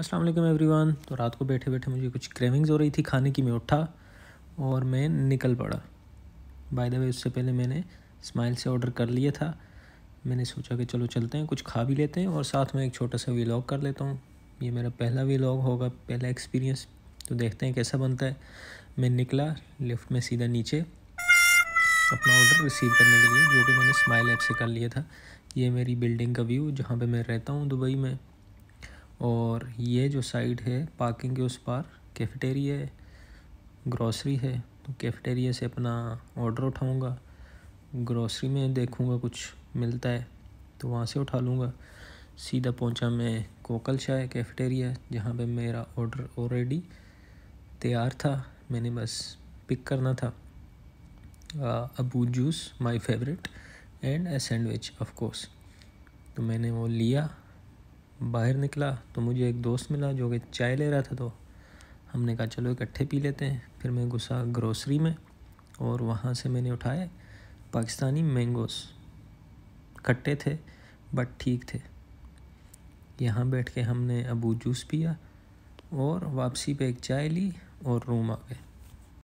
Aslam everyone तो रात को बैठे बैठे मुझे कुछ क्रेविंग्स हो रही थी खाने की मैं उठा और मैं निकल पड़ा बाय द वे उससे पहले मैंने स्माइल से ऑर्डर कर लिया था मैंने सोचा कि चलो चलते हैं कुछ खा भी लेते हैं और साथ में एक छोटा सा व्लॉग कर लेता हूँ ये मेरा पहला व्लॉग होगा पहला एक्सपीरियंस तो देखते हैं कैसा बनता है मैं निकला लिफ्ट में सीधा नीचे अपना ऑर्डर रिसीव करने के लिए जो कि मैंने स्माइल ऐप से कर लिया था ये मेरी बिल्डिंग का व्यू जहाँ पर मैं रहता हूँ दुबई में और ये जो साइड है पार्किंग के उस पार कैफेटेरिया है ग्रॉसरी है तो कैफेटेरिया से अपना ऑर्डर उठाऊँगा ग्रॉसरी में देखूँगा कुछ मिलता है तो वहाँ से उठा लूँगा सीधा पहुँचा मैं कोकल शाह कैफेटेरिया जहाँ पे मेरा ऑर्डर ऑलरेडी तैयार था मैंने बस पिक करना था अबू juice my favourite and a sandwich of course तो मैंने वो लिया बाहर निकला तो मुझे एक दोस्त मिला जो कि चाय ले रहा था तो हमने कहा चलो इकट्ठे पी लेते हैं फिर मैं घुसा ग्रोसरी में और वहाँ से मैंने उठाए पाकिस्तानी मैंगोस खट्टे थे बट ठीक थे यहाँ बैठ के हमने अबू जूस पिया और वापसी पे एक चाय ली और रूम आ गए